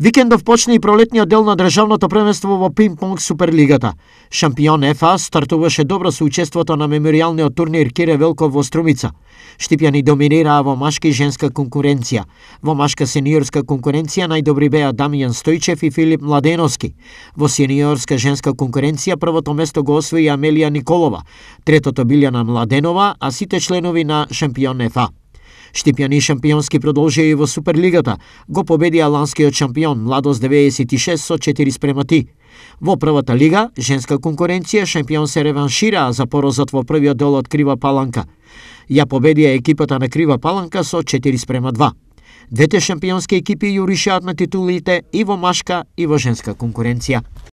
Викендов почне и пролетниот дел на државното првенство во пинг-понг Суперлигата. Шампион ЕФА стартуваше добро со учеството на мемориалниот турнир Кире Велков во Струмица. Штипјани доминираа во машка и женска конкуренција. Во машка сениорска конкуренција најдобри беа Дамијан Стојчев и Филип Младеновски. Во сениорска женска конкуренција првото место го освои Амелија Николова, третото Билјана Младенова, а сите членови на шампион ЕФА. Штипјани шампионски продолжија и во Суперлигата. Го победија ланскиот шампион Младост 96 со 4 спрема ти. Во првата лига, женска конкуренција, шампион се а за порозот во првиот дел од Крива Паланка. Ја победија екипата на Крива Паланка со 4 спрема 2. Двете шампионски екипи јуришаат на титулите и во машка и во женска конкуренција.